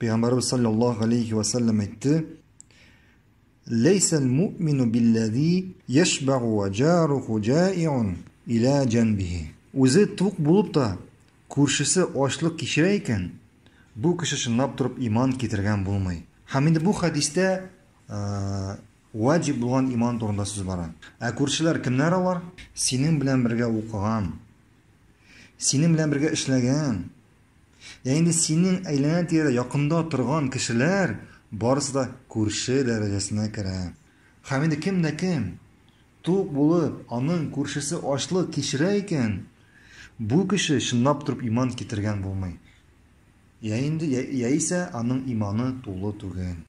пайғамбарымыз саллаллаху алейхи ve айтты Өзі туқ болып та көршісі ашлық кешірер екен бұл кіші шындап тұрып иман кетірген болмай һәм енді бұл хадисте уәжіп болған иман турында сөз бар ә көршілер кімнәр алар сенің білән бірге оқыған сенің білән бірге ішләген яғни сенің айлана тері жақында тұрған кішілер барысы да көрші дәрежесіне кіре һәм кімде кім туық болып аның көршісі ашлық кешіре екен бұл кіші шындап тұрып иман кетірген болмай яисә аның иманы толы түгел